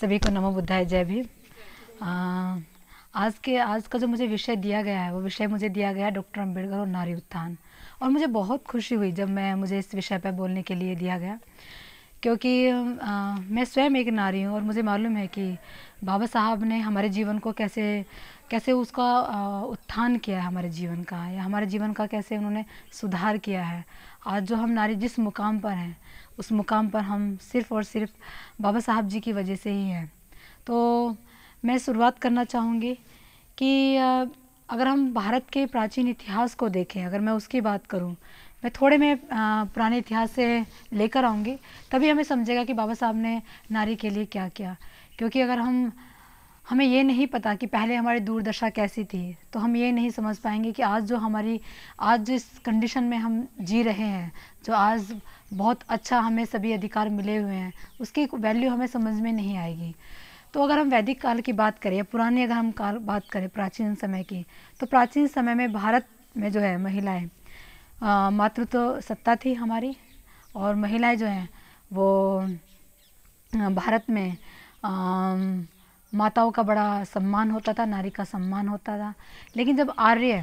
सभी को नमो बुद्धाय जय भी आज के आज का जो मुझे विषय दिया गया है वो विषय मुझे दिया गया है डॉक्टर अम्बेडकर और नारी उत्थान और मुझे बहुत खुशी हुई जब मैं मुझे इस विषय पर बोलने के लिए दिया गया क्योंकि आ, मैं स्वयं एक नारी हूँ और मुझे मालूम है कि बाबा साहब ने हमारे जीवन को कैसे कैसे उसका उत्थान किया है हमारे जीवन का या हमारे जीवन का कैसे उन्होंने सुधार किया है आज जो हम नारी जिस मुकाम पर हैं उस मुकाम पर हम सिर्फ़ और सिर्फ बाबा साहब जी की वजह से ही हैं तो मैं शुरुआत करना चाहूँगी कि अगर हम भारत के प्राचीन इतिहास को देखें अगर मैं उसकी बात करूँ मैं थोड़े में पुराने इतिहास से लेकर आऊँगी तभी हमें समझेगा कि बाबा साहब ने नारी के लिए क्या किया क्योंकि अगर हम हमें ये नहीं पता कि पहले हमारी दुर्दशा कैसी थी तो हम ये नहीं समझ पाएंगे कि आज जो हमारी आज जिस कंडीशन में हम जी रहे हैं जो आज बहुत अच्छा हमें सभी अधिकार मिले हुए हैं उसकी वैल्यू हमें समझ में नहीं आएगी तो अगर हम वैदिक काल की बात करें या पुरानी अगर हम काल बात करें प्राचीन समय की तो प्राचीन समय में भारत में जो है महिलाएँ मातृत्व तो सत्ता थी हमारी और महिलाएं जो हैं वो भारत में आ, माताओं का बड़ा सम्मान होता था नारी का सम्मान होता था लेकिन जब आर्य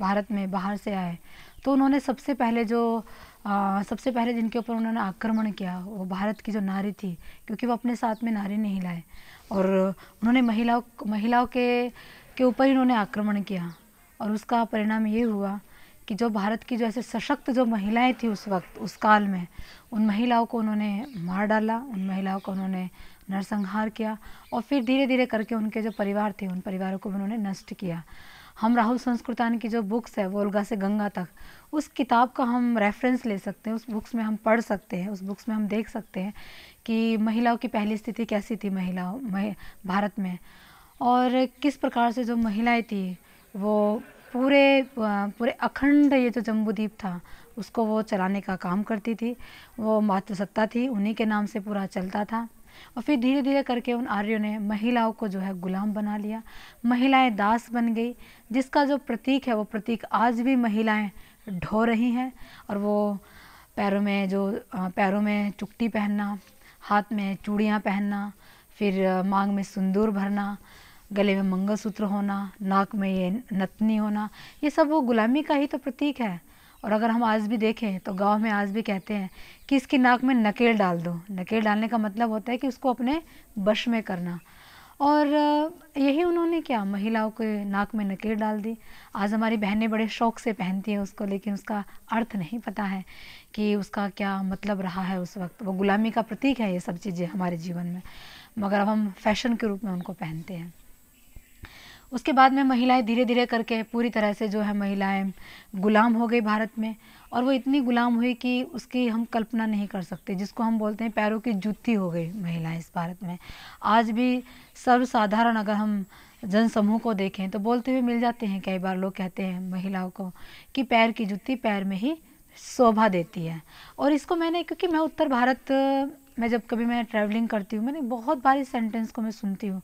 भारत में बाहर से आए तो उन्होंने सबसे पहले जो आ, सबसे पहले जिनके ऊपर उन्होंने आक्रमण किया वो भारत की जो नारी थी क्योंकि वो अपने साथ में नारी नहीं लाए और उन्होंने महिलाओं महिलाओं के के ऊपर इन्होंने आक्रमण किया और उसका परिणाम ये हुआ कि जो भारत की जो ऐसे सशक्त जो महिलाएं थी उस वक्त उस काल में उन महिलाओं को उन्होंने मार डाला उन महिलाओं को उन्होंने नरसंहार किया और फिर धीरे धीरे करके उनके जो परिवार थे उन परिवारों को उन्होंने नष्ट किया हम राहुल संस्कृतान की जो बुक्स है वोलगा से गंगा तक उस किताब का हम रेफरेंस ले सकते हैं उस बुक्स में हम पढ़ सकते हैं उस बुक्स में हम देख सकते हैं कि महिलाओं की पहली स्थिति कैसी थी महिलाओं मह, भारत में और किस प्रकार से जो महिलाएं थी वो पूरे पूरे अखंड ये जो जम्बूद्वीप था उसको वो चलाने का काम करती थी वो मातृसत्ता थी उन्हीं के नाम से पूरा चलता था और फिर धीरे धीरे करके उन आर्यों ने महिलाओं को जो है गुलाम बना लिया महिलाएं दास बन गई जिसका जो प्रतीक है वो प्रतीक आज भी महिलाएं ढो रही हैं और वो पैरों में जो पैरों में चुकटी पहनना हाथ में चूड़ियाँ पहनना फिर मांग में सिंदूर भरना गले में मंगलसूत्र होना नाक में ये नतनी होना ये सब वो गुलामी का ही तो प्रतीक है और अगर हम आज भी देखें तो गांव में आज भी कहते हैं कि इसकी नाक में नकेल डाल दो नकेल डालने का मतलब होता है कि उसको अपने बश में करना और यही उन्होंने क्या महिलाओं के नाक में नकेल डाल दी आज हमारी बहनें बड़े शौक से पहनती हैं उसको लेकिन उसका अर्थ नहीं पता है कि उसका क्या मतलब रहा है उस वक्त वो गुलामी का प्रतीक है ये सब चीज़ें हमारे जीवन में मगर अब हम फैशन के रूप में उनको पहनते हैं उसके बाद में महिलाएं धीरे धीरे करके पूरी तरह से जो है महिलाएं गुलाम हो गई भारत में और वो इतनी गुलाम हुई कि उसकी हम कल्पना नहीं कर सकते जिसको हम बोलते हैं पैरों की जुत्ती हो गई महिलाएं इस भारत में आज भी सर्वसाधारण अगर हम जन समूह को देखें तो बोलते हुए मिल जाते हैं कई बार लोग कहते हैं महिलाओं को कि पैर की जुत्ती पैर में ही शोभा देती है और इसको मैंने क्योंकि मैं उत्तर भारत मैं जब कभी मैं ट्रैवलिंग करती हूँ मैंने बहुत बार इस सेंटेंस को मैं सुनती हूँ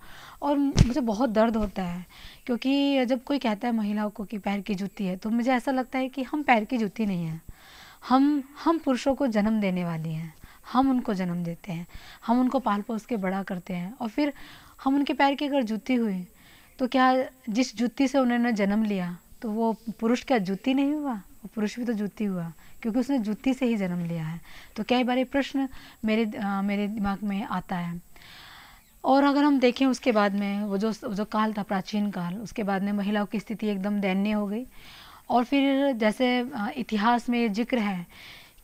और मुझे बहुत दर्द होता है क्योंकि जब कोई कहता है महिलाओं को कि पैर की जूती है तो मुझे ऐसा लगता है कि हम पैर की जूती नहीं हैं हम हम पुरुषों को जन्म देने वाली हैं हम उनको जन्म देते हैं हम उनको पाल पोस के बड़ा करते हैं और फिर हम उनके पैर की अगर जूती हुई तो क्या जिस जूती से उन्होंने जन्म लिया तो वो पुरुष क्या जूती नहीं हुआ वो पुरुष भी तो जूती हुआ क्योंकि उसने जुत्ती से ही जन्म लिया है तो कई बार प्रश्न मेरे आ, मेरे दिमाग में आता है और अगर हम देखें उसके बाद में वो जो जो काल था प्राचीन काल उसके बाद में महिलाओं की स्थिति एकदम दयनीय हो गई और फिर जैसे इतिहास में जिक्र है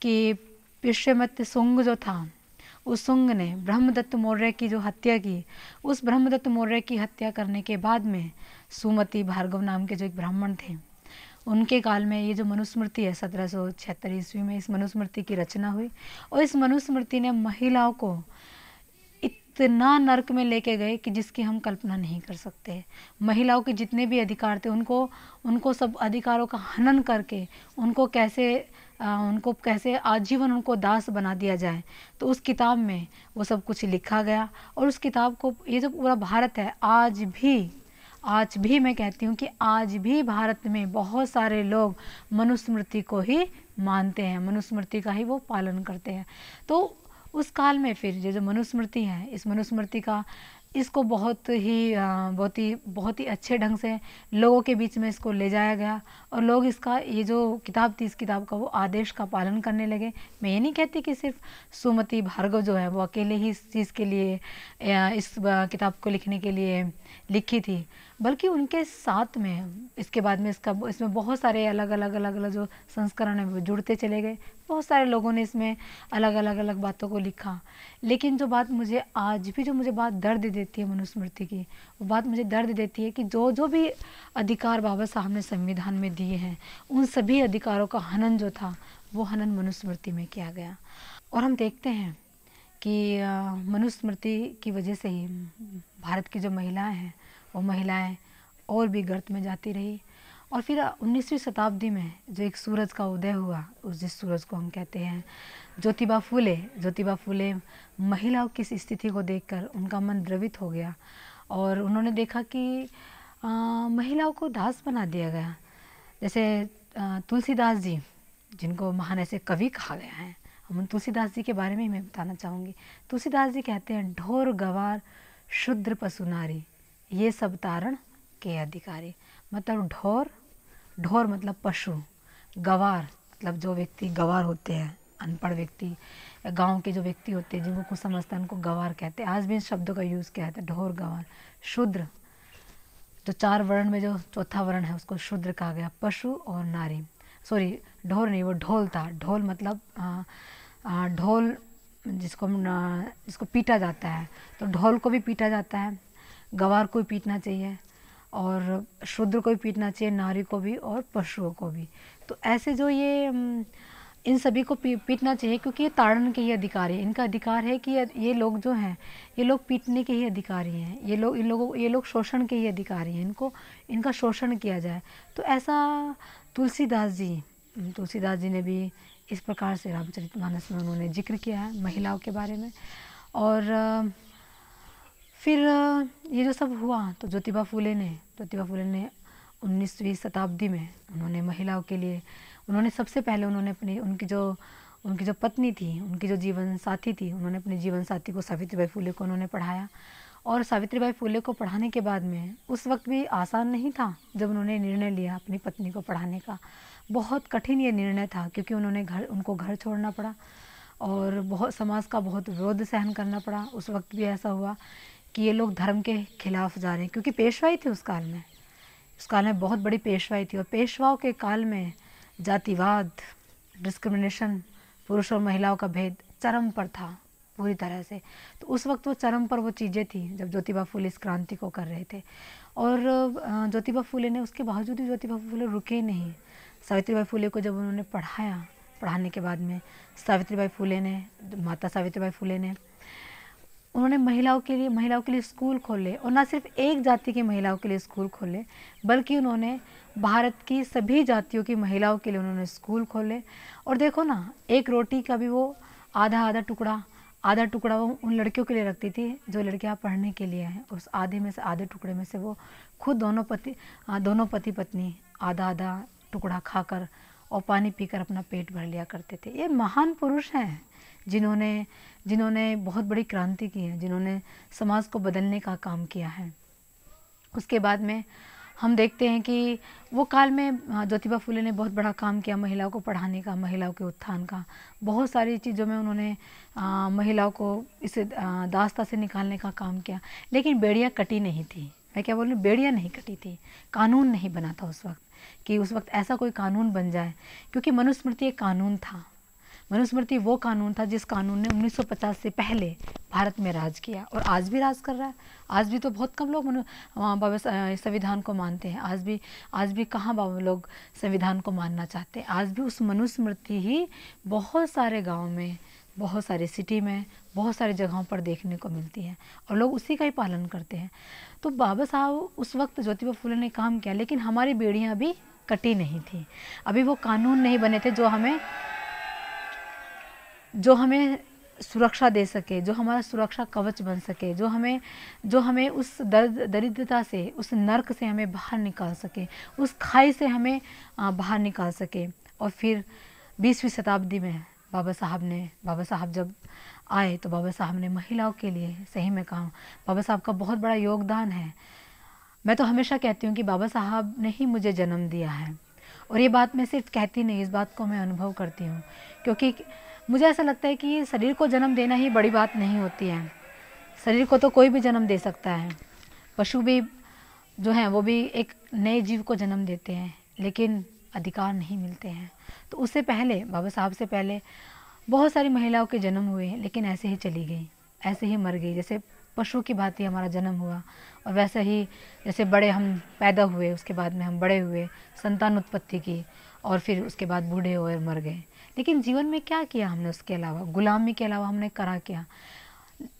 कि विश्वमत सुंग जो था उस सुंग ने ब्रह्मदत्त मौर्य की जो हत्या की उस ब्रह्मदत्त मौर्य की हत्या करने के बाद में सुमति भार्गव नाम के जो एक ब्राह्मण थे उनके काल में ये जो मनुस्मृति है सत्रह सौ छिहत्तर ईस्वी में इस मनुस्मृति की रचना हुई और इस मनुस्मृति ने महिलाओं को इतना नरक में लेके गए कि जिसकी हम कल्पना नहीं कर सकते महिलाओं के जितने भी अधिकार थे उनको उनको सब अधिकारों का हनन करके उनको कैसे आ, उनको कैसे आजीवन उनको दास बना दिया जाए तो उस किताब में वो सब कुछ लिखा गया और उस किताब को ये जो पूरा भारत है आज भी आज भी मैं कहती हूँ कि आज भी भारत में बहुत सारे लोग मनुस्मृति को ही मानते हैं मनुस्मृति का ही वो पालन करते हैं तो उस काल में फिर ये जो मनुस्मृति है इस मनुस्मृति का इसको बहुत ही बहुत ही बहुत ही अच्छे ढंग से लोगों के बीच में इसको ले जाया गया और लोग इसका ये जो किताब थी इस किताब का वो आदेश का पालन करने लगे मैं ये नहीं कहती कि सिर्फ सुमति भार्गव जो है वो अकेले ही इस चीज़ के लिए इस किताब को लिखने के लिए लिखी थी बल्कि उनके साथ में इसके बाद में इसका इसमें बहुत सारे अलग अलग अलग अलग जो संस्करण है वो जुड़ते चले गए बहुत सारे लोगों ने इसमें अलग अलग अलग बातों को लिखा लेकिन जो बात मुझे आज भी जो मुझे बात दर्द देती है मनुस्मृति की वो बात मुझे दर्द देती है कि जो जो भी अधिकार बाबा साहब ने संविधान में दिए हैं उन सभी अधिकारों का हनन जो था वो हनन मनुस्मृति में किया गया और हम देखते हैं कि मनुस्मृति की वजह से ही भारत की जो महिलाएं हैं और महिलाएं और भी गर्त में जाती रही और फिर उन्नीसवीं शताब्दी में जो एक सूरज का उदय हुआ उस जिस सूरज को हम कहते हैं ज्योतिबा फूले ज्योतिबा फूले महिलाओं की स्थिति को देखकर उनका मन द्रवित हो गया और उन्होंने देखा कि आ, महिलाओं को दास बना दिया गया जैसे तुलसीदास जी जिनको महान ऐसे कवि कहा गया है हम उन तुलसीदास जी के बारे में मैं बताना चाहूँगी तुलसीदास जी कहते हैं ढोर गवार शुद्र पशु नारी ये सब तारण के अधिकारी मतलब ढोर ढोर मतलब पशु गवार मतलब जो व्यक्ति गवार होते हैं अनपढ़ व्यक्ति गांव के जो व्यक्ति होते हैं जिनको कुछ समझता है उनको गवार कहते हैं आज भी इन शब्दों का यूज़ किया जाता है ढोर गवार शूद्र जो चार वर्ण में जो चौथा वर्ण है उसको शूद्र कहा गया पशु और नारी सॉरी ढोर नहीं वो ढोल था ढोल मतलब ढोल जिसको जिसको पीटा जाता है तो ढोल को भी पीटा जाता है गवार को भी पीटना चाहिए और शूद्र को भी पीटना चाहिए नारी को भी और पशुओं को भी तो ऐसे जो ये इन सभी को पी, पीटना चाहिए क्योंकि ये ताड़न के ही अधिकारी है इनका अधिकार है कि ये लोग जो हैं ये लोग पीटने के ही अधिकारी हैं ये लोग इन लोगों ये लोग शोषण के ही अधिकारी हैं इनको इनका शोषण किया जाए तो ऐसा तुलसीदास जी तुलसीदास जी ने भी इस प्रकार से रामचरित मानस में उन्होंने जिक्र किया है महिलाओं के बारे में और फिर ये जो सब हुआ तो ज्योतिबा फूले ने ज्योतिबा फूले ने उन्नीसवीं शताब्दी में उन्होंने महिलाओं के लिए उन्होंने सबसे पहले उन्होंने अपनी उनकी जो उनकी जो पत्नी थी उनकी जो जीवन साथी थी उन्होंने अपने जीवन साथी को सावित्रीबाई फूले को उन्होंने पढ़ाया और सावित्रीबाई फूले को पढ़ाने के बाद में उस वक्त भी आसान नहीं था जब उन्होंने निर्णय लिया अपनी पत्नी को पढ़ाने का बहुत कठिन ये निर्णय था क्योंकि उन्होंने घर उनको घर छोड़ना पड़ा और बहुत समाज का बहुत विरोध सहन करना पड़ा उस वक्त भी ऐसा हुआ कि ये लोग धर्म के खिलाफ जा रहे हैं क्योंकि पेशवाई थी उस काल में उस काल में बहुत बड़ी पेशवाई थी और पेशवाओं के काल में जातिवाद डिस्क्रिमिनेशन पुरुष और महिलाओं का भेद चरम पर था पूरी तरह से तो उस वक्त वो चरम पर वो चीज़ें थी जब ज्योतिबा फूले इस क्रांति को कर रहे थे और ज्योतिबा फूले ने उसके बावजूद भी ज्योतिबा फूले रुके नहीं सावित्रीबाई फूले को जब उन्होंने पढ़ाया पढ़ाने के बाद में सावित्रीबाई फूले ने माता सावित्रीबाई फूले ने उन्होंने महिलाओं के लिए महिलाओं के लिए स्कूल खोले और न सिर्फ एक जाति की महिलाओं के लिए स्कूल खोले बल्कि उन्होंने भारत की सभी जातियों की महिलाओं के लिए उन्होंने स्कूल खोले और देखो ना एक रोटी का भी वो आधा आधा टुकड़ा आधा टुकड़ा वो उन लड़कियों के लिए रखती थी जो लड़कियाँ पढ़ने के लिए हैं उस आधे में से आधे टुकड़े में से वो खुद दोनों पति दोनों पति पत्नी आधा आधा टुकड़ा खाकर और पानी पीकर अपना पेट भर लिया करते थे ये महान पुरुष हैं जिन्होंने जिन्होंने बहुत बड़ी क्रांति की है जिन्होंने समाज को बदलने का काम किया है उसके बाद में हम देखते हैं कि वो काल में हाँ, ज्योतिबा फुले ने बहुत बड़ा काम किया महिलाओं को पढ़ाने का महिलाओं के उत्थान का बहुत सारी चीज़ों में उन्होंने महिलाओं को इस दास्ता से निकालने का काम किया लेकिन बेड़ियाँ कटी नहीं थी मैं क्या बोल बेड़ियाँ नहीं कटी थी कानून नहीं बना था उस वक्त कि उस वक्त ऐसा कोई कानून बन जाए क्योंकि मनुस्मृति एक कानून था मनुस्मृति वो कानून था जिस कानून ने 1950 से पहले भारत में राज किया और आज भी राज कर रहा है आज भी तो बहुत कम लोग बाबा संविधान को मानते हैं आज भी आज भी कहाँ बाबा लोग संविधान को मानना चाहते हैं आज भी उस मनुस्मृति ही बहुत सारे गाँव में बहुत सारे सिटी में बहुत सारी जगहों पर देखने को मिलती है और लोग उसी का ही पालन करते हैं तो बाबा साहब उस वक्त ज्योतिबा फूले ने काम किया लेकिन हमारी बेड़ियाँ अभी कटी नहीं थी अभी वो कानून नहीं बने थे जो हमें जो हमें सुरक्षा दे सके जो हमारा सुरक्षा कवच बन सके जो हमें जो हमें उस दर्द दरिद्रता से उस नरक से हमें बाहर निकाल सके उस खाई से हमें बाहर निकाल सके और फिर बीसवीं शताब्दी में बाबा साहब ने बाबा साहब जब आए तो बाबा साहब ने महिलाओं के लिए सही में कहा बाबा साहब का बहुत बड़ा योगदान है मैं तो हमेशा कहती हूँ कि बाबा साहब ने ही मुझे जन्म दिया है और ये बात मैं सिर्फ कहती नहीं इस बात को मैं अनुभव करती हूँ क्योंकि मुझे ऐसा लगता है कि शरीर को जन्म देना ही बड़ी बात नहीं होती है शरीर को तो कोई भी जन्म दे सकता है पशु भी जो हैं वो भी एक नए जीव को जन्म देते हैं लेकिन अधिकार नहीं मिलते हैं तो उससे पहले बाबा साहब से पहले बहुत सारी महिलाओं के जन्म हुए लेकिन ऐसे ही चली गई ऐसे ही मर गई जैसे पशु की भांति हमारा जन्म हुआ और वैसे ही जैसे बड़े हम पैदा हुए उसके बाद में हम बड़े हुए संतान उत्पत्ति की और फिर उसके बाद बूढ़े हुए और मर गए लेकिन जीवन में क्या किया हमने उसके अलावा गुलामी के अलावा हमने करा क्या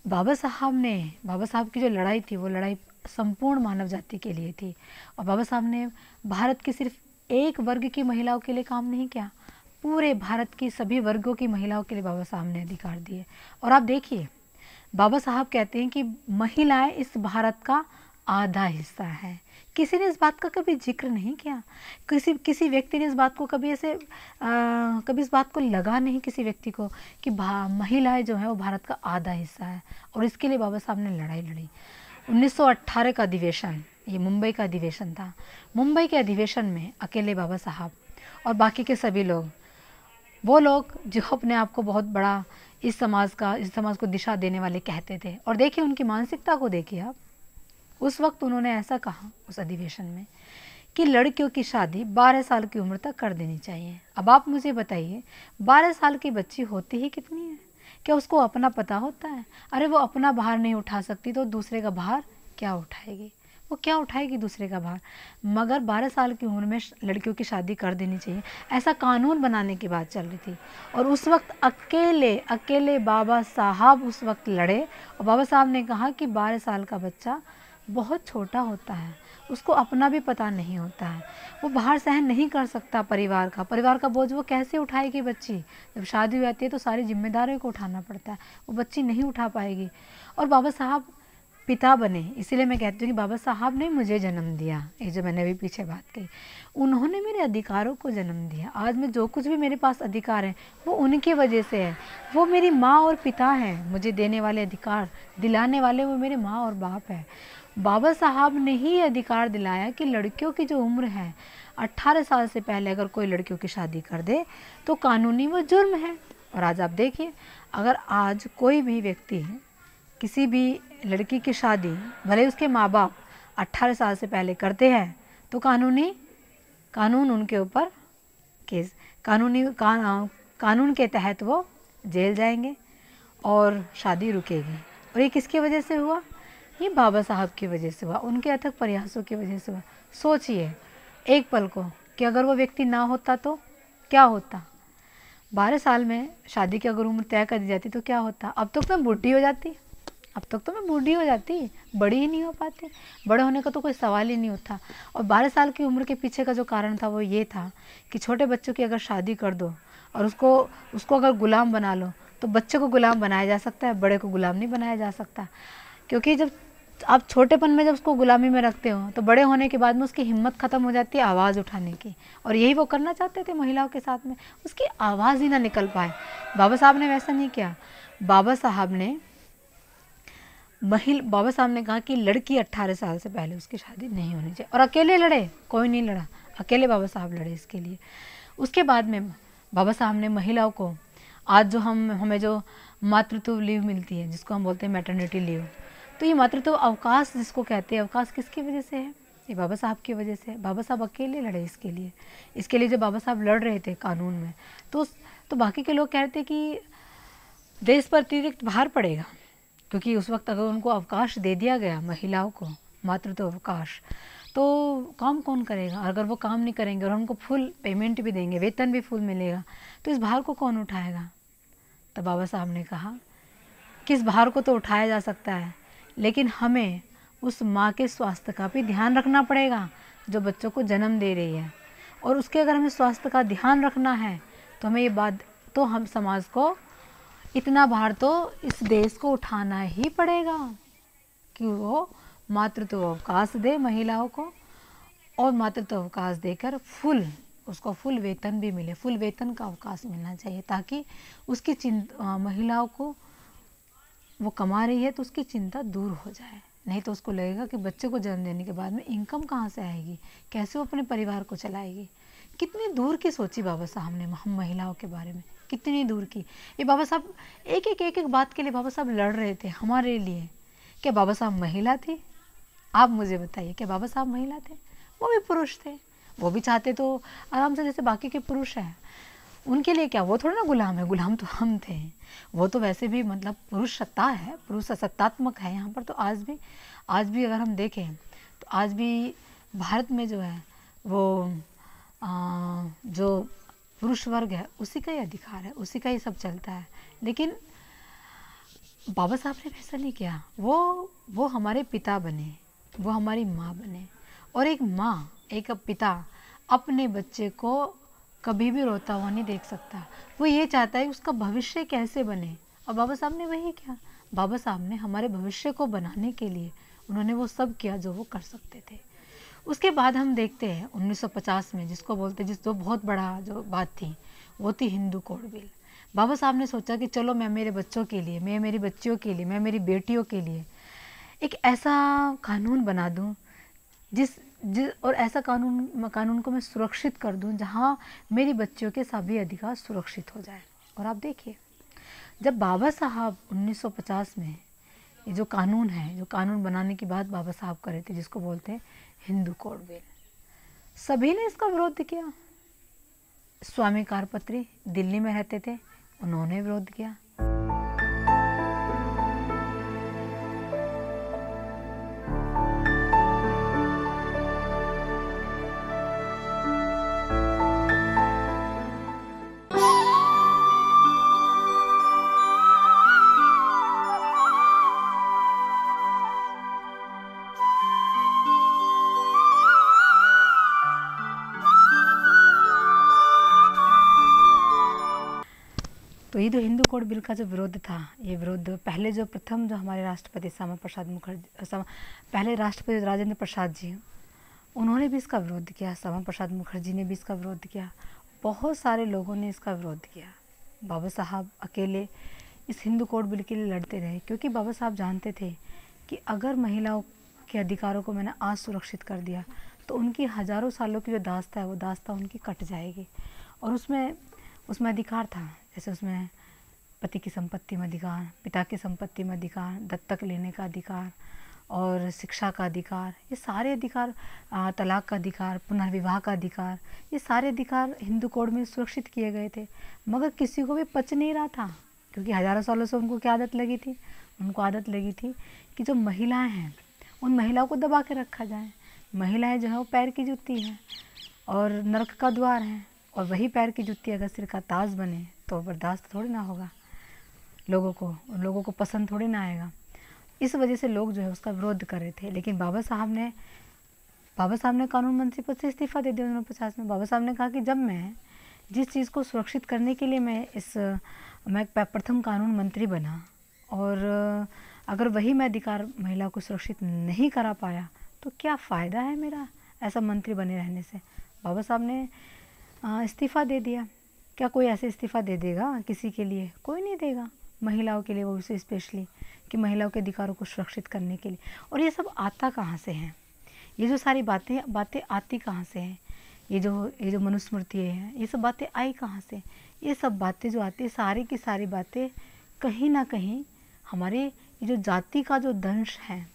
बाबा साहब ने बाबा साहब की जो लड़ाई थी वो लड़ाई संपूर्ण मानव जाति के लिए थी और बाबा साहब ने भारत की सिर्फ एक वर्ग की महिलाओं के लिए काम नहीं किया पूरे भारत की सभी वर्गों की महिलाओं के लिए बाबा साहब ने अधिकार दिए और आप देखिए बाबा साहब कहते हैं कि महिलाएं इस भारत का आधा हिस्सा है किसी ने इस बात का कभी जिक्र नहीं किया किसी किसी व्यक्ति ने इस बात को कभी ऐसे आ, कभी इस बात को लगा नहीं किसी व्यक्ति को कि महिलाएं जो है वो भारत का आधा हिस्सा है और इसके लिए बाबा साहब ने लड़ाई लड़ी 1918 का अधिवेशन ये मुंबई का अधिवेशन था मुंबई के अधिवेशन में अकेले बाबा साहब और बाकी के सभी लोग वो लोग जो अपने आप को बहुत बड़ा इस समाज का इस समाज को दिशा देने वाले कहते थे और देखिए उनकी मानसिकता को देखिए आप उस वक्त उन्होंने ऐसा कहा उस अधिवेशन में कि लड़कियों की शादी 12 साल की उम्र तक कर देनी चाहिए अब आप मुझे बताइए 12 साल की बच्ची होती ही कितनी है क्या उसको अपना पता होता है अरे वो अपना भार नहीं उठा सकती तो दूसरे का भार क्या उठाएगी वो क्या उठाएगी दूसरे का भार मगर 12 साल की उम्र में लड़कियों की शादी कर देनी चाहिए ऐसा कानून बनाने की बात चल रही थी और उस वक्त अकेले अकेले बाबा साहब उस वक्त लड़े और बाबा साहब ने कहा कि 12 साल का बच्चा बहुत छोटा होता है उसको अपना भी पता नहीं होता है वो बाहर सहन नहीं कर सकता परिवार का परिवार का बोझ वो कैसे उठाएगी बच्ची जब शादी हो जाती है तो सारी जिम्मेदारियों को उठाना पड़ता है वो बच्ची नहीं उठा पाएगी और बाबा साहब पिता बने इसीलिए मैं कहती हूँ कि बाबा साहब ने मुझे जन्म दिया ये जो मैंने अभी पीछे बात कही उन्होंने मेरे अधिकारों को जन्म दिया आज मैं जो कुछ भी मेरे पास अधिकार हैं वो उनकी वजह से है वो मेरी माँ और पिता हैं मुझे देने वाले अधिकार दिलाने वाले वो मेरे माँ और बाप है बाबा साहब ने ही अधिकार दिलाया कि लड़कियों की जो उम्र है 18 साल से पहले अगर कोई लड़कियों की शादी कर दे तो कानूनी वो जुर्म है और आज आप देखिए अगर आज कोई भी व्यक्ति किसी भी लड़की की शादी भले उसके माँ बाप अट्ठारह साल से पहले करते हैं तो कानूनी कानून उनके ऊपर केस कानूनी का, कानून के तहत वो जेल जाएंगे और शादी रुकेगी और ये किसकी वजह से हुआ ये बाबा साहब की वजह से हुआ उनके अथक प्रयासों की वजह से हुआ सोचिए एक पल को कि अगर वो व्यक्ति ना होता तो क्या होता बारह साल में शादी की अगर उम्र तय कर दी जाती तो क्या होता अब तक तो मैं बूढ़ी हो जाती अब तक तो, तो मैं बूढ़ी हो जाती बड़ी ही नहीं हो पाती बड़े होने का तो कोई सवाल ही नहीं होता और बारह साल की उम्र के पीछे का जो कारण था वो ये था कि छोटे बच्चों की अगर शादी कर दो और उसको उसको अगर गुलाम बना लो तो बच्चे को गुलाम बनाया जा सकता है बड़े को गुलाम नहीं बनाया जा सकता क्योंकि जब आप छोटेपन में जब उसको गुलामी में रखते हो तो बड़े होने के बाद में उसकी हिम्मत ख़त्म हो जाती है आवाज़ उठाने की और यही वो करना चाहते थे महिलाओं के साथ में उसकी आवाज़ ही ना निकल पाए बाबा साहब ने वैसा नहीं किया बाबा साहब ने महिला बाबा साहब ने कहा कि लड़की 18 साल से पहले उसकी शादी नहीं होनी चाहिए और अकेले लड़े कोई नहीं लड़ा अकेले बाबा साहब लड़े इसके लिए उसके बाद में बाबा साहब ने महिलाओं को आज जो हम हमें जो मातृत्व लीव मिलती है जिसको हम बोलते हैं मैटरनिटी लीव तो ये मात्र तो अवकाश जिसको कहते हैं अवकाश किसकी वजह से है ये बाबा साहब की वजह से बाबा साहब अकेले लड़े इसके लिए इसके लिए जब बाबा साहब लड़ रहे थे कानून में तो तो बाकी के लोग कह रहे थे कि देश पर अतिरिक्त भार पड़ेगा क्योंकि उस वक्त अगर उनको अवकाश दे दिया गया महिलाओं को मात्र तो अवकाश तो काम कौन करेगा अगर वो काम नहीं करेंगे और उनको फुल पेमेंट भी देंगे वेतन भी फुल मिलेगा तो इस भार को कौन उठाएगा तब बाबा साहब ने कहा कि इस भार को तो उठाया जा सकता है लेकिन हमें उस माँ के स्वास्थ्य का भी ध्यान रखना पड़ेगा जो बच्चों को जन्म दे रही है और उसके अगर हमें स्वास्थ्य का ध्यान रखना है तो हमें ये बात तो हम समाज को इतना भार तो इस देश को उठाना ही पड़ेगा कि वो मातृत्व अवकाश दे महिलाओं को और मातृत्व अवकाश देकर फुल उसको फुल वेतन भी मिले फुल वेतन का अवकाश मिलना चाहिए ताकि उसकी चिंता महिलाओं को वो कमा रही है तो उसकी चिंता दूर हो जाए नहीं तो उसको लगेगा कि बच्चे को जन्म देने के बाद में इनकम कहाँ से आएगी कैसे वो अपने परिवार को चलाएगी कितनी दूर की सोची बाबा साहब ने हम महिलाओं के बारे में कितनी दूर की ये बाबा साहब एक एक एक एक बात के लिए बाबा साहब लड़ रहे थे हमारे लिए क्या बाबा साहब महिला थे आप मुझे बताइए क्या बाबा साहब महिला थे वो भी पुरुष थे वो भी चाहते तो आराम से जैसे बाकी के पुरुष हैं उनके लिए क्या वो थोड़ा ना गुलाम है गुलाम तो हम थे वो तो वैसे भी मतलब पुरुष सत्ता है पुरुष सत्तात्मक है यहाँ पर तो आज भी आज भी अगर हम देखें तो आज भी भारत में जो है वो आ, जो पुरुष वर्ग है उसी का ही अधिकार है उसी का ही सब चलता है लेकिन बाबा साहब ने वैसा नहीं किया वो वो हमारे पिता बने वो हमारी माँ बने और एक माँ एक पिता अपने बच्चे को कभी भी रोता हुआ नहीं देख सकता वो ये चाहता है उसका भविष्य कैसे बने और बाबा साहब ने वही किया बाबा साहब ने हमारे भविष्य को बनाने के लिए उन्होंने वो सब किया जो वो कर सकते थे उसके बाद हम देखते हैं 1950 में जिसको बोलते जिस जो बहुत बड़ा जो बात थी वो थी हिंदू कोड बिल बाबा साहब ने सोचा कि चलो मैं मेरे बच्चों के लिए मैं मेरी बच्चियों के लिए मैं मेरी बेटियों के लिए एक ऐसा कानून बना दूं जिस और ऐसा कानून कानून को मैं सुरक्षित कर दूं जहां मेरी बच्चियों के सभी अधिकार सुरक्षित हो जाए और आप देखिए जब बाबा साहब 1950 में ये जो कानून है जो कानून बनाने की बात बाबा साहब करे थे जिसको बोलते हैं हिंदू कोड बिल सभी ने इसका विरोध किया स्वामी कारपत्री दिल्ली में रहते थे उन्होंने विरोध किया जो तो हिंदू कोड बिल का जो विरोध था ये विरोध पहले जो प्रथम जो हमारे राष्ट्रपति श्यामा प्रसाद मुखर्जी पहले राष्ट्रपति राजेंद्र प्रसाद जी उन्होंने भी इसका विरोध किया श्यामा प्रसाद मुखर्जी ने भी इसका विरोध किया बहुत सारे लोगों ने इसका विरोध किया बाबा साहब अकेले इस हिंदू कोड बिल के लिए लड़ते रहे क्योंकि बाबा साहब जानते थे कि अगर महिलाओं के अधिकारों को मैंने आज सुरक्षित कर दिया तो उनकी हज़ारों सालों की जो दास्ता है वो दास्ता उनकी कट जाएगी और उसमें उसमें अधिकार था जैसे उसमें पति की संपत्ति में अधिकार पिता की संपत्ति में अधिकार दत्तक लेने का अधिकार और शिक्षा का अधिकार ये सारे अधिकार तलाक का अधिकार पुनर्विवाह का अधिकार ये सारे अधिकार हिंदू कोड में सुरक्षित किए गए थे मगर किसी को भी पच नहीं रहा था क्योंकि हज़ारों सालों से उनको क्या आदत लगी थी उनको आदत लगी थी कि जो महिलाएं हैं उन महिलाओं को दबा के रखा जाए महिलाएं जो है वो पैर की जूती हैं और नरक का द्वार है और वही पैर की जूती अगर सिर का ताज बने तो बर्दाश्त थोड़ी ना होगा लोगों को लोगों को पसंद थोड़ी ना आएगा इस वजह से लोग जो है उसका विरोध कर रहे थे लेकिन बाबा साहब ने बाबा साहब ने कानून मंत्री पद से इस्तीफा दे दिया उन्नीस पचास में बाबा साहब ने कहा कि जब मैं जिस चीज़ को सुरक्षित करने के लिए मैं इस मैं प्रथम कानून मंत्री बना और अगर वही मैं अधिकार महिला को सुरक्षित नहीं करा पाया तो क्या फ़ायदा है मेरा ऐसा मंत्री बने रहने से बाबा साहब ने इस्तीफ़ा दे दिया क्या कोई ऐसे इस्तीफ़ा दे देगा किसी के लिए कोई नहीं देगा महिलाओं के लिए वो भविष्य स्पेशली कि महिलाओं के अधिकारों को सुरक्षित करने के लिए और ये सब आता कहाँ से है ये जो सारी बातें बातें आती कहाँ से हैं ये जो ये जो मनुस्मृति है ये सब बातें आई कहाँ से ये सब बातें जो आती है सारी की सारी बातें कहीं ना कहीं हमारे ये जो जाति का जो दंश है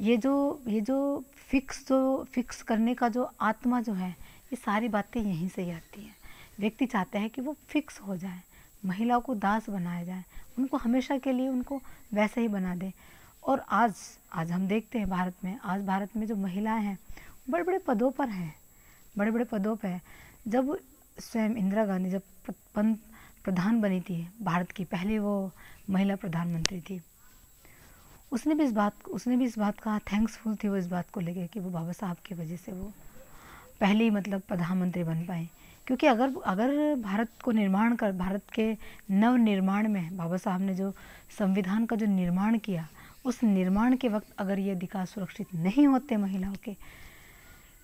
ये जो ये जो फिक्स जो फिक्स करने का जो आत्मा जो है ये सारी बातें यहीं से ही आती हैं व्यक्ति चाहता है कि वो फिक्स हो जाए महिलाओं को दास बनाया जाए उनको हमेशा के लिए उनको वैसे ही बना दें और आज आज हम देखते हैं भारत में आज भारत में जो महिलाएं हैं बड़े बड़े पदों पर हैं बड़े बड़े पदों पर हैं जब स्वयं इंदिरा गांधी जब प्रधान बनी थी भारत की पहली वो महिला प्रधानमंत्री थी उसने भी इस बात उसने भी इस बात का थैंक्सफुल थी वो इस बात को लेकर कि वो बाबा साहब की वजह से वो पहली मतलब प्रधानमंत्री बन पाएँ क्योंकि अगर अगर भारत को निर्माण कर भारत के नव निर्माण में बाबा साहब ने जो संविधान का जो निर्माण किया उस निर्माण के वक्त अगर ये अधिकार सुरक्षित नहीं होते महिलाओं के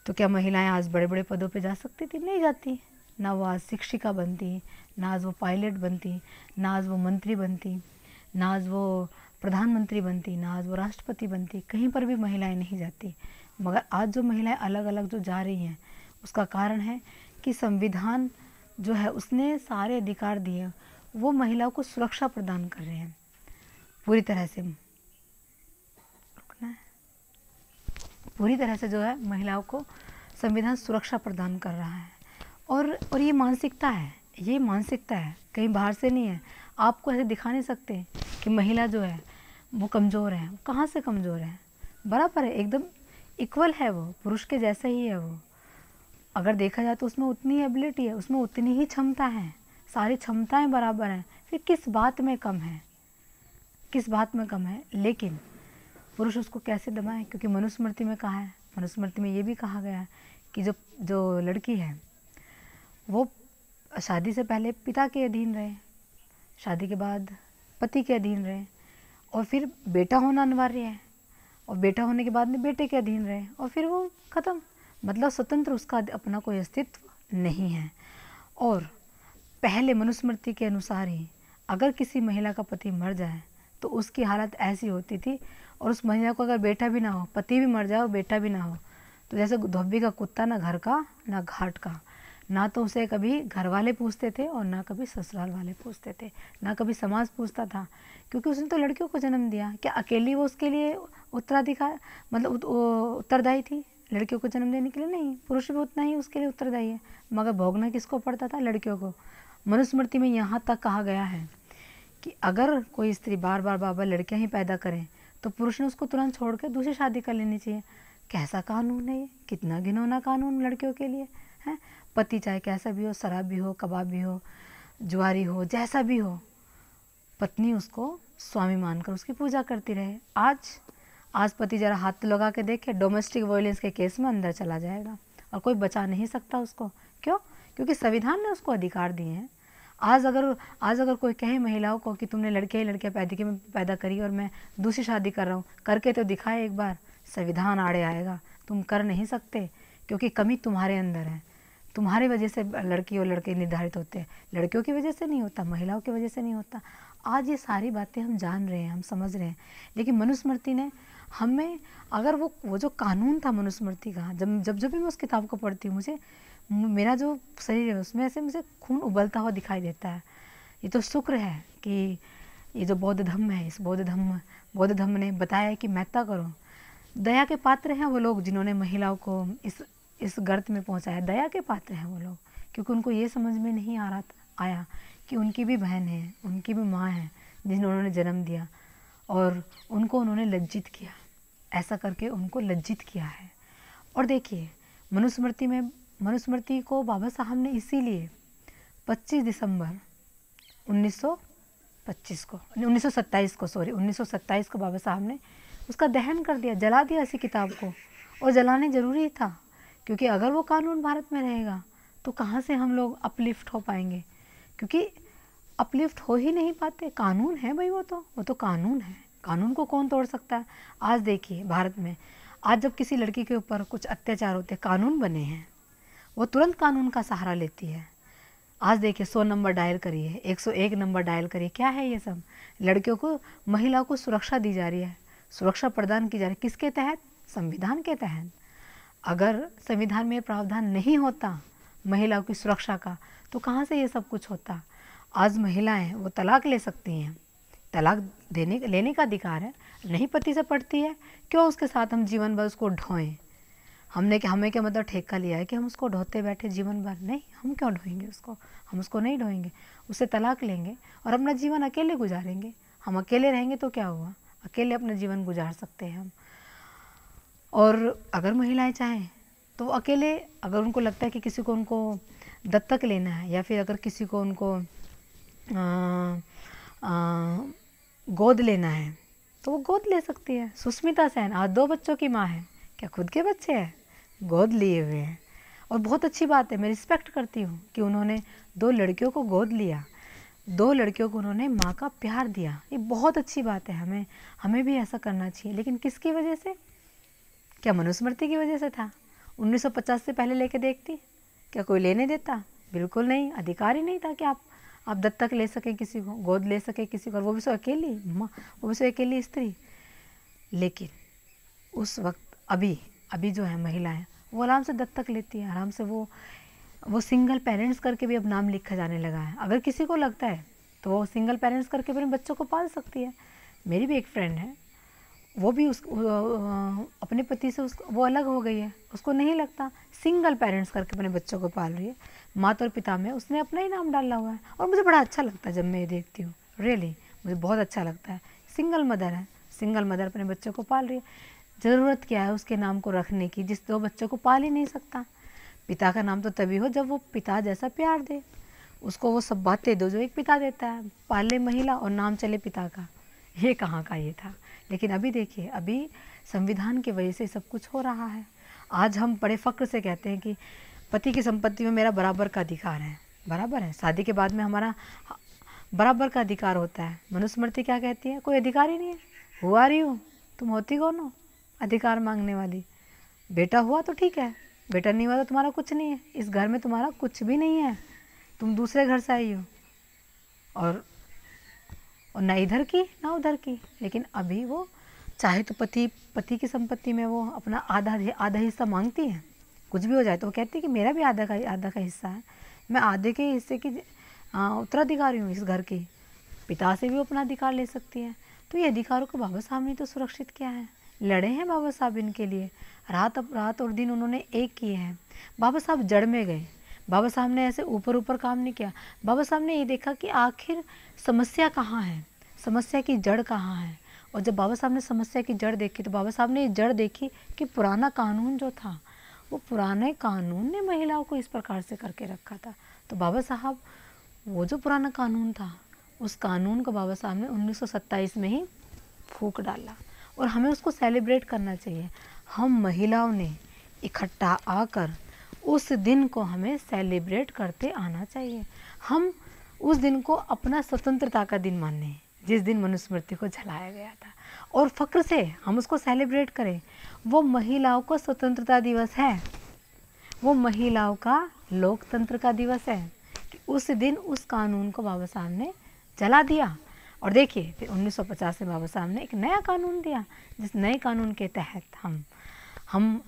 तो क्या महिलाएं आज बड़े बड़े पदों पे जा सकती थी नहीं जाती ना वो आज शिक्षिका बनती ना आज वो पायलट बनती ना आज वो मंत्री बनती ना आज वो प्रधानमंत्री बनती ना आज वो राष्ट्रपति बनती कहीं पर भी महिलाएं नहीं जाती मगर आज जो महिलाएं अलग अलग जो जा रही हैं उसका कारण है कि संविधान जो है उसने सारे अधिकार दिए वो महिलाओं को सुरक्षा प्रदान कर रहे हैं पूरी तरह से पूरी तरह से जो है महिलाओं को संविधान सुरक्षा प्रदान कर रहा है और और ये मानसिकता है ये मानसिकता है कहीं बाहर से नहीं है आपको ऐसे दिखा नहीं सकते कि महिला जो है वो कमज़ोर है कहाँ से कमज़ोर है बराबर है एकदम इक्वल है वो पुरुष के जैसा ही है वो अगर देखा जाए तो उसमें उतनी एबिलिटी है उसमें उतनी ही क्षमता है सारी क्षमताएं बराबर हैं फिर किस बात में कम है किस बात में कम है लेकिन पुरुष उसको कैसे दबाएं क्योंकि मनुस्मृति में कहा है मनुस्मृति में ये भी कहा गया है कि जो जो लड़की है वो शादी से पहले पिता के अधीन रहे शादी के बाद पति के अधीन रहे और फिर बेटा होना अनिवार्य है और बेटा होने के बाद में बेटे के अधीन रहे और फिर वो ख़त्म मतलब स्वतंत्र उसका अपना कोई अस्तित्व नहीं है और पहले मनुस्मृति के अनुसार ही अगर किसी महिला का पति मर जाए तो उसकी हालत ऐसी होती थी और उस महिला को अगर बेटा भी ना हो पति भी मर जाए और बेटा भी ना हो तो जैसे धोबी का कुत्ता ना घर का ना घाट का ना तो उसे कभी घर वाले पूछते थे और ना कभी ससुराल वाले पूछते थे ना कभी समाज पूछता था क्योंकि उसने तो लड़कियों को जन्म दिया क्या अकेली वो उसके लिए उत्तराधिकार मतलब उत्तरदायी थी लड़कियों को जन्म देने के लिए नहीं पुरुष भी उतना ही उसके लिए उत्तरदायी है मगर भोगना किसको पड़ता था लड़कियों को मनुस्मृति में यहाँ तक कहा गया है कि अगर कोई स्त्री बार बार बार बार लड़कियाँ ही पैदा करें तो पुरुष ने उसको तुरंत छोड़ कर दूसरी शादी कर लेनी चाहिए कैसा कानून है ये कितना घिनौना कानून लड़कियों के लिए है पति चाहे कैसा भी हो शराब भी हो कबाब भी हो जुआरी हो जैसा भी हो पत्नी उसको स्वामी मानकर उसकी पूजा करती रहे आज आज पति ज़रा हाथ लगा के देखे डोमेस्टिक वायलेंस के केस में अंदर चला जाएगा और कोई बचा नहीं सकता उसको क्यों क्योंकि संविधान ने उसको अधिकार दिए हैं आज अगर आज अगर कोई कहे महिलाओं को कि तुमने लड़के ही लड़के पैदा में पैदा करी और मैं दूसरी शादी कर रहा हूँ करके तो दिखाए एक बार संविधान आड़े आएगा तुम कर नहीं सकते क्योंकि कमी तुम्हारे अंदर है तुम्हारी वजह से लड़की और लड़के निर्धारित होते हैं लड़कियों की वजह से नहीं होता महिलाओं की वजह से नहीं होता आज ये सारी बातें हम जान रहे हैं हम समझ रहे हैं लेकिन मनुस्मृति ने हमें अगर वो वो जो कानून था मनुस्मृति का जब जब जब भी मैं उस किताब को पढ़ती हूँ मुझे मेरा जो शरीर है उसमें ऐसे मुझे खून उबलता हुआ दिखाई देता है ये तो शुक्र है कि ये जो बौद्ध धर्म है इस बौद्ध धर्म बौद्ध धर्म ने बताया कि महत्ता करो दया के पात्र हैं वो लोग जिन्होंने महिलाओं को इस इस गर्त में पहुंचाया दया के पात्र हैं वो लोग क्योंकि उनको ये समझ में नहीं आ रहा आया कि उनकी भी बहन है उनकी भी माँ है जिन्होंने जन्म दिया और उनको उन्होंने लज्जित किया ऐसा करके उनको लज्जित किया है और देखिए मनुस्मृति में मनुस्मृति को बाबा साहब ने इसीलिए 25 दिसंबर 1925 को 1927 को सॉरी 1927 को बाबा साहब ने उसका दहन कर दिया जला दिया इसी किताब को और जलाने ज़रूरी था क्योंकि अगर वो कानून भारत में रहेगा तो कहाँ से हम लोग अपलिफ्ट हो पाएंगे क्योंकि अपलिफ्ट हो ही नहीं पाते कानून है भाई वो तो वो तो कानून है कानून को कौन तोड़ सकता है आज देखिए भारत में आज जब किसी लड़की के ऊपर कुछ अत्याचार होते हैं कानून बने हैं वो तुरंत कानून का सहारा लेती है आज देखिए सौ नंबर डायल करिए एक सौ एक नंबर डायल करिए क्या है ये सब लड़कियों को महिलाओं को सुरक्षा दी जा रही है सुरक्षा प्रदान की जा रही है किसके तहत संविधान के तहत अगर संविधान में प्रावधान नहीं होता महिलाओं की सुरक्षा का तो कहाँ से ये सब कुछ होता आज महिलाएं वो तलाक ले सकती हैं तलाक देने लेने का अधिकार है नहीं पति से पड़ती है क्यों उसके साथ हम जीवन भर उसको ढोएं हमने क्या हमें क्या मतलब ठेका लिया है कि हम उसको ढोते बैठे जीवन भर नहीं हम क्यों ढोएंगे उसको हम उसको नहीं ढोएंगे उससे तलाक लेंगे और अपना जीवन अकेले गुजारेंगे हम अकेले रहेंगे तो क्या हुआ अकेले अपना जीवन गुजार सकते हैं हम और अगर महिलाएं चाहें तो अकेले अगर उनको लगता है कि किसी को उनको दत्तक लेना है या फिर अगर किसी को उनको आ, आ, गोद लेना है तो वो गोद ले सकती है सुष्मिता सेन आज दो बच्चों की माँ है क्या खुद के बच्चे हैं गोद लिए हुए हैं और बहुत अच्छी बात है मैं रिस्पेक्ट करती हूँ कि उन्होंने दो लड़कियों को गोद लिया दो लड़कियों को उन्होंने माँ का प्यार दिया ये बहुत अच्छी बात है हमें हमें भी ऐसा करना चाहिए लेकिन किसकी वजह से क्या मनुस्मृति की वजह से था 1950 से पहले लेके देखती क्या कोई लेने देता बिल्कुल नहीं अधिकार ही नहीं था कि आप आप दत्तक ले सकें किसी को गोद ले सकें किसी को वो भी सो अकेली माँ वो भी सो अकेली स्त्री लेकिन उस वक्त अभी अभी जो है महिलाएं वो आराम से दत्तक लेती है आराम से वो वो सिंगल पेरेंट्स करके भी अब नाम लिखा जाने लगा है अगर किसी को लगता है तो वो सिंगल पेरेंट्स करके अपने बच्चों को पाल सकती है मेरी भी एक फ्रेंड है वो भी उस अपने पति से उस वो अलग हो गई है उसको नहीं लगता सिंगल पेरेंट्स करके अपने बच्चों को पाल रही है माता और पिता में उसने अपना ही नाम डाला हुआ है और मुझे बड़ा अच्छा लगता है जब मैं ये देखती हूँ रियली मुझे बहुत अच्छा लगता है सिंगल मदर है सिंगल मदर अपने बच्चों को पाल रही है ज़रूरत क्या है उसके नाम को रखने की जिस दो बच्चों को पाल ही नहीं सकता पिता का नाम तो तभी हो जब वो पिता जैसा प्यार दे उसको वो सब बातें दो जो एक पिता देता है पाले महिला और नाम चले पिता का ये कहाँ का ये था लेकिन अभी देखिए अभी संविधान की वजह से सब कुछ हो रहा है आज हम बड़े फक्र से कहते हैं कि पति की संपत्ति में मेरा बराबर का अधिकार है बराबर है शादी के बाद में हमारा बराबर का अधिकार होता है मनुस्मृति क्या कहती है कोई अधिकार ही नहीं है हुआ रही हो तुम होती कौन हो अधिकार मांगने वाली बेटा हुआ तो ठीक है बेटा नहीं हुआ तो तुम्हारा कुछ नहीं है इस घर में तुम्हारा कुछ भी नहीं है तुम दूसरे घर से आई हो और और ना इधर की ना उधर की लेकिन अभी वो चाहे तो पति पति की संपत्ति में वो अपना आधा आधा हिस्सा मांगती है कुछ भी हो जाए तो वो कहती है कि मेरा भी आधा का आधा का हिस्सा है मैं आधे के हिस्से की उत्तराधिकारी हूँ इस घर की पिता से भी वो अपना अधिकार ले सकती है तो ये अधिकारों को बाबा साहब ने तो सुरक्षित किया है लड़े हैं बाबा साहब इनके लिए रात रात और दिन उन्होंने एक किए हैं बाबा साहब जड़ में गए बाबा साहब ने ऐसे ऊपर ऊपर काम नहीं किया बाबा साहब ने ये देखा कि आखिर समस्या कहाँ है समस्या की जड़ कहाँ है और जब बाबा साहब ने समस्या की जड़ देखी तो बाबा साहब ने ये जड़ देखी कि पुराना कानून जो था वो पुराने कानून ने महिलाओं को इस प्रकार से करके रखा था तो बाबा साहब वो जो पुराना कानून था उस कानून को बाबा साहब ने उन्नीस में ही फूक डाला और हमें उसको सेलिब्रेट करना चाहिए हम महिलाओं ने इकट्ठा आकर उस दिन को हमें सेलिब्रेट करते आना चाहिए हम उस दिन को अपना स्वतंत्रता का दिन माने जिस दिन मनुस्मृति को जलाया गया था और फक्र से हम उसको सेलिब्रेट करें वो महिलाओं को स्वतंत्रता दिवस है वो महिलाओं का लोकतंत्र का दिवस है कि उस दिन उस कानून को बाबा साहब ने जला दिया और देखिए फिर 1950 में बाबा साहब ने एक नया कानून दिया जिस नए कानून के तहत हम हम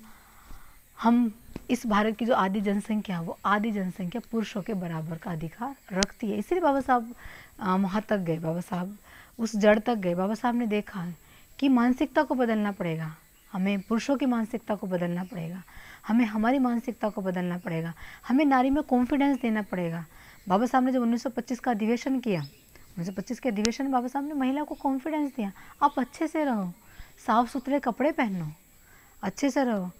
हम इस भारत की जो आदि जनसंख्या है वो आदि जनसंख्या पुरुषों के बराबर का अधिकार रखती है इसीलिए बाबा साहब वहाँ तक गए बाबा साहब उस जड़ तक गए बाबा साहब ने देखा कि मानसिकता को बदलना पड़ेगा हमें पुरुषों की मानसिकता को बदलना पड़ेगा हमें हमारी मानसिकता को बदलना पड़ेगा हमें नारी में कॉन्फिडेंस देना पड़ेगा बाबा साहब ने जब 1925 का अधिवेशन किया 1925 के अधिवेशन में बाबा साहब ने महिला को कॉन्फिडेंस दिया आप अच्छे से रहो साफ सुथरे कपड़े पहनो अच्छे से रहो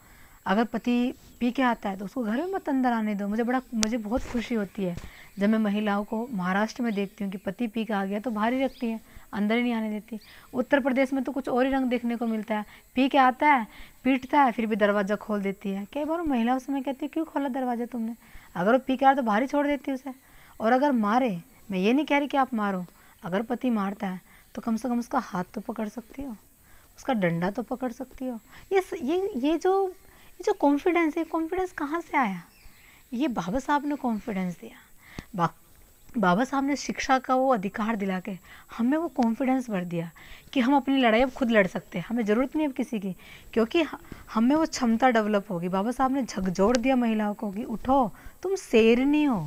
अगर पति पी के आता है तो उसको घर में मत अंदर आने दो मुझे बड़ा मुझे बहुत खुशी होती है जब मैं महिलाओं को महाराष्ट्र में देखती हूँ कि पति पी के आ गया तो भारी रखती है अंदर ही नहीं आने देती उत्तर प्रदेश में तो कुछ और ही रंग देखने को मिलता है पी के आता है पीटता है फिर भी दरवाज़ा खोल देती है कई बार महिलाओं से मैं कहती हूँ क्यों खोला दरवाज़ा तुमने अगर वो पी के आया तो भारी छोड़ देती है उसे और अगर मारे मैं ये नहीं कह रही कि आप मारो अगर पति मारता है तो कम से कम उसका हाथ तो पकड़ सकती हो उसका डंडा तो पकड़ सकती हो ये ये ये जो जो कॉन्फिडेंस है कॉन्फिडेंस कहाँ से आया ये बाबा साहब ने कॉन्फिडेंस दिया बाबा साहब ने शिक्षा का वो अधिकार दिला के हमें वो कॉन्फिडेंस भर दिया कि हम अपनी लड़ाई अब खुद लड़ सकते हैं हमें ज़रूरत नहीं अब किसी की क्योंकि हमें वो क्षमता डेवलप होगी बाबा साहब ने झकझोर दिया महिलाओं को कि उठो तुम शेरनी हो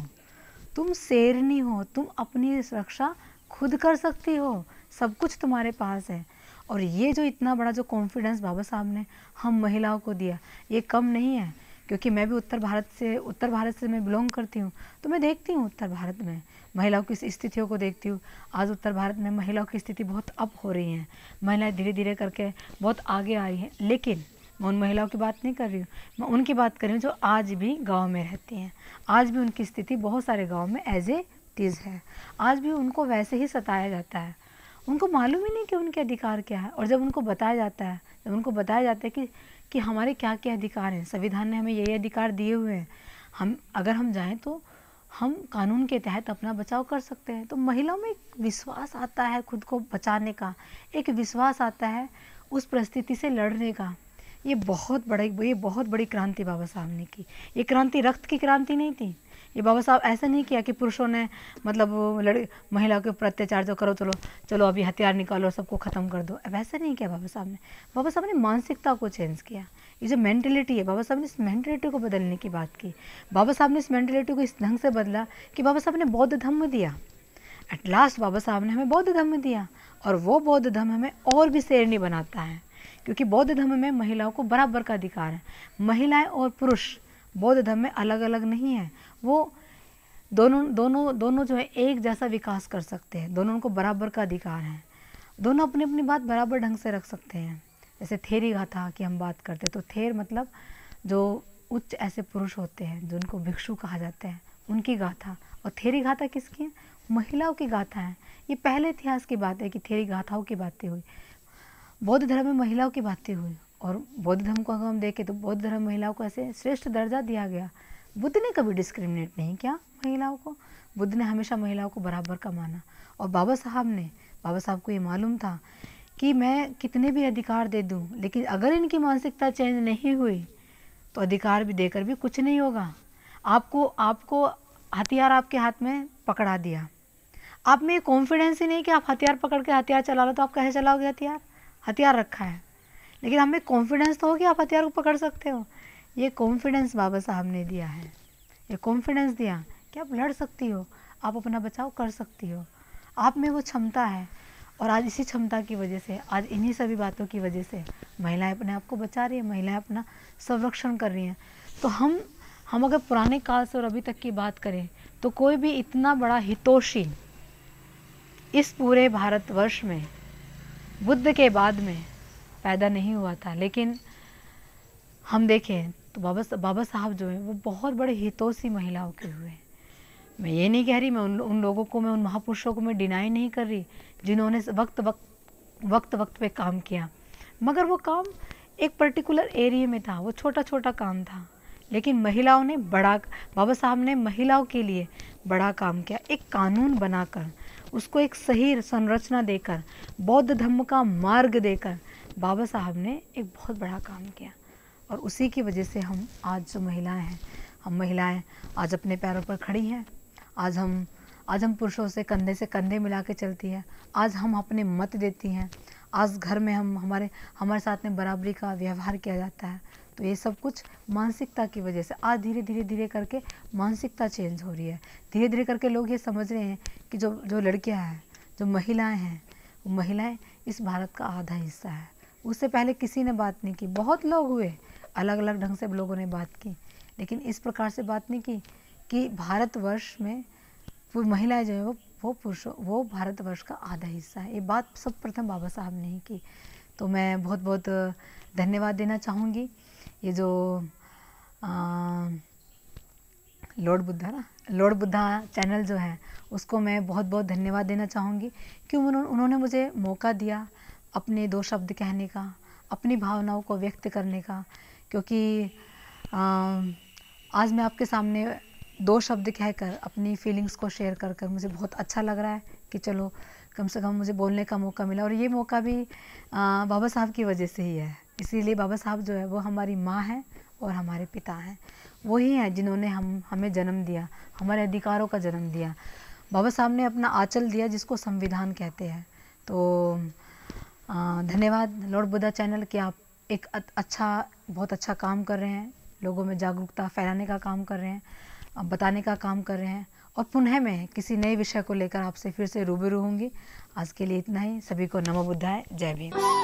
तुम शेरनी हो तुम अपनी सुरक्षा खुद कर सकती हो सब कुछ तुम्हारे पास है और ये जो इतना बड़ा जो कॉन्फिडेंस बाबा साहब ने हम महिलाओं को दिया ये कम नहीं है क्योंकि मैं भी उत्तर भारत से उत्तर भारत से मैं बिलोंग करती हूँ तो मैं देखती हूँ उत्तर भारत में महिलाओं की स्थितियों को देखती हूँ आज उत्तर भारत में महिलाओं की स्थिति बहुत अप हो रही है महिलाएं धीरे धीरे करके बहुत आगे आई हैं लेकिन मैं उन महिलाओं की बात नहीं कर रही हूँ मैं उनकी बात कर रही हूँ जो आज भी गाँव में रहती हैं आज भी उनकी स्थिति बहुत सारे गाँव में एज ए टीज है आज भी उनको वैसे ही सताया जाता है उनको मालूम ही नहीं कि उनके अधिकार क्या है और जब उनको बताया जाता है जब उनको बताया जाता है कि कि हमारे क्या क्या अधिकार हैं संविधान ने हमें यही अधिकार दिए हुए हैं हम अगर हम जाएँ तो हम कानून के तहत अपना बचाव कर सकते हैं तो महिलाओं में एक विश्वास आता है खुद को बचाने का एक विश्वास आता है उस परिस्थिति से लड़ने का ये बहुत बड़ा ये बहुत बड़ी क्रांति बाबा साहब ने की ये क्रांति रक्त की क्रांति नहीं थी ये बाबा साहब ऐसा नहीं किया कि पुरुषों ने मतलब लड़ महिला के ऊपर अत्याचार जो करो चलो चलो अभी हथियार निकालो सबको ख़त्म कर दो अब ऐसा नहीं किया बाबा साहब ने बाबा साहब ने मानसिकता को चेंज किया ये जो मैंटेलिटी है बाबा साहब ने इस मैंटेलिटी को बदलने की बात की बाबा साहब ने इस मैंटेलिटी को इस ढंग से बदला कि बाबा साहब ने बौद्ध धर्म दिया एट लास्ट बाबा साहब ने हमें बौद्ध धर्म दिया और वो बौद्ध धर्म हमें और भी शेरणी बनाता है क्योंकि बौद्ध धर्म में महिलाओं को बराबर का अधिकार है महिलाएं और पुरुष बौद्ध धर्म में अलग अलग नहीं है वो दोनों दोनों दोनों जो है एक जैसा विकास कर सकते हैं दोनों को बराबर का अधिकार है दोनों अपनी अपनी बात बराबर ढंग से रख सकते हैं जैसे थेरी गाथा की हम बात करते हैं तो थेर मतलब जो उच्च ऐसे पुरुष होते हैं जिनको भिक्षु कहा जाता है उनकी गाथा और थेरी गाथा किसकी है महिलाओं की गाथा है ये पहले इतिहास की बात है कि थेरी गाथाओं की बातें हुई बौद्ध धर्म में महिलाओं की बातें हुई और बौद्ध धर्म को अगर हम देखें तो बौद्ध धर्म महिलाओं को ऐसे श्रेष्ठ दर्जा दिया गया बुद्ध ने कभी डिस्क्रिमिनेट नहीं किया महिलाओं को बुद्ध ने हमेशा महिलाओं को बराबर का माना और बाबा साहब ने बाबा साहब को ये मालूम था कि मैं कितने भी अधिकार दे दूँ लेकिन अगर इनकी मानसिकता चेंज नहीं हुई तो अधिकार भी देकर भी कुछ नहीं होगा आपको आपको हथियार आपके हाथ में पकड़ा दिया आप में कॉन्फिडेंस ही नहीं कि आप हथियार पकड़ के हथियार चला लो तो आप कैसे चलाओगे हथियार हथियार रखा है लेकिन हमें कॉन्फिडेंस तो हो कि आप हथियार को पकड़ सकते हो ये कॉन्फिडेंस बाबा साहब ने दिया है ये कॉन्फिडेंस दिया कि आप लड़ सकती हो आप अपना बचाव कर सकती हो आप में वो क्षमता है और आज इसी क्षमता की वजह से आज इन्हीं सभी बातों की वजह से महिलाएं अपने आप को बचा रही है महिलाएं अपना संरक्षण कर रही हैं तो हम हम अगर पुराने काल से और अभी तक की बात करें तो कोई भी इतना बड़ा हितोषी इस पूरे भारतवर्ष में बुद्ध के बाद में पैदा नहीं हुआ था लेकिन हम देखें तो बाबा बाबा साहब जो है वो बहुत बड़े हितोषी महिलाओं के हुए मैं ये नहीं कह रही मैं उन उन लोगों को मैं उन महापुरुषों को मैं डिनाई नहीं कर रही जिन्होंने वक्त वक्त वक्त वक्त पे काम किया मगर वो काम एक पर्टिकुलर एरिया में था वो छोटा छोटा काम था लेकिन महिलाओं ने बड़ा बाबा साहब ने महिलाओं के लिए बड़ा काम किया एक कानून बनाकर उसको एक सही संरचना देकर बौद्ध धर्म का मार्ग देकर बाबा साहब ने एक बहुत बड़ा काम किया और उसी की वजह से हम आज जो महिलाएं हैं हम महिलाएं आज अपने पैरों पर खड़ी हैं आज हम आज हम पुरुषों से कंधे से कंधे मिला के चलती हैं आज हम अपने मत देती हैं आज घर में हम हमारे हमारे साथ में बराबरी का व्यवहार किया जाता है तो ये सब कुछ मानसिकता की वजह से आज धीरे धीरे धीरे करके मानसिकता चेंज हो रही है धीरे धीरे करके लोग ये समझ रहे हैं कि जो जो लड़कियाँ हैं जो महिलाएं हैं वो महिलाएं इस भारत का आधा हिस्सा है उससे पहले किसी ने बात नहीं की बहुत लोग हुए अलग अलग ढंग से लोगों ने बात की लेकिन इस प्रकार से बात नहीं की कि भारतवर्ष में वो महिलाएं जो है वो वो पुरुष वो भारतवर्ष का आधा हिस्सा है ये बात सब प्रथम बाबा साहब ने ही की तो मैं बहुत बहुत धन्यवाद देना चाहूँगी ये जो लॉर्ड बुद्धा ना लॉर्ड बुद्धा चैनल जो है उसको मैं बहुत बहुत धन्यवाद देना चाहूँगी क्यों उन्होंने मुझे मौका दिया अपने दो शब्द कहने का अपनी भावनाओं को व्यक्त करने का क्योंकि आज मैं आपके सामने दो शब्द कहकर अपनी फीलिंग्स को शेयर कर कर मुझे बहुत अच्छा लग रहा है कि चलो कम से कम मुझे बोलने का मौका मिला और ये मौका भी बाबा साहब की वजह से ही है इसीलिए बाबा साहब जो है वो हमारी माँ हैं और हमारे पिता हैं वही हैं जिन्होंने हम हमें जन्म दिया हमारे अधिकारों का जन्म दिया बाबा साहब ने अपना आंचल दिया जिसको संविधान कहते हैं तो धन्यवाद लॉर्ड बुद्धा चैनल कि आप एक अच्छा बहुत अच्छा काम कर रहे हैं लोगों में जागरूकता फैलाने का काम कर रहे हैं बताने का काम कर रहे हैं और पुनः मैं किसी नए विषय को लेकर आपसे फिर से रूबरू होंगी आज के लिए इतना ही सभी को नमो बुद्धाएं जय भीम